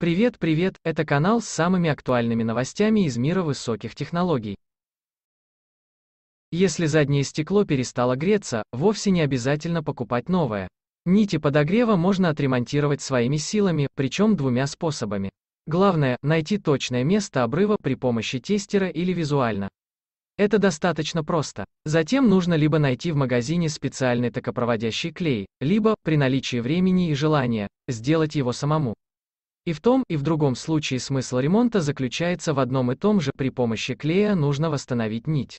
Привет, привет, это канал с самыми актуальными новостями из мира высоких технологий. Если заднее стекло перестало греться, вовсе не обязательно покупать новое. Нити подогрева можно отремонтировать своими силами, причем двумя способами. Главное, найти точное место обрыва при помощи тестера или визуально. Это достаточно просто. Затем нужно либо найти в магазине специальный токопроводящий клей, либо, при наличии времени и желания, сделать его самому. И в том, и в другом случае смысл ремонта заключается в одном и том же, при помощи клея нужно восстановить нить.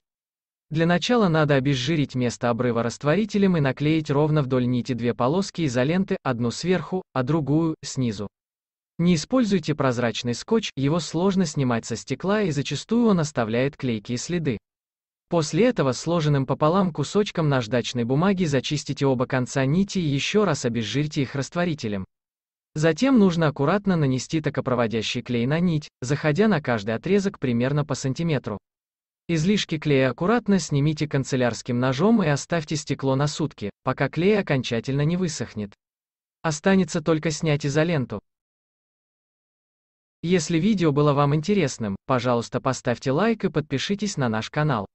Для начала надо обезжирить место обрыва растворителем и наклеить ровно вдоль нити две полоски изоленты, одну сверху, а другую – снизу. Не используйте прозрачный скотч, его сложно снимать со стекла и зачастую он оставляет клейкие следы. После этого сложенным пополам кусочком наждачной бумаги зачистите оба конца нити и еще раз обезжирьте их растворителем. Затем нужно аккуратно нанести токопроводящий клей на нить, заходя на каждый отрезок примерно по сантиметру. Излишки клея аккуратно снимите канцелярским ножом и оставьте стекло на сутки, пока клей окончательно не высохнет. Останется только снять изоленту. Если видео было вам интересным, пожалуйста поставьте лайк и подпишитесь на наш канал.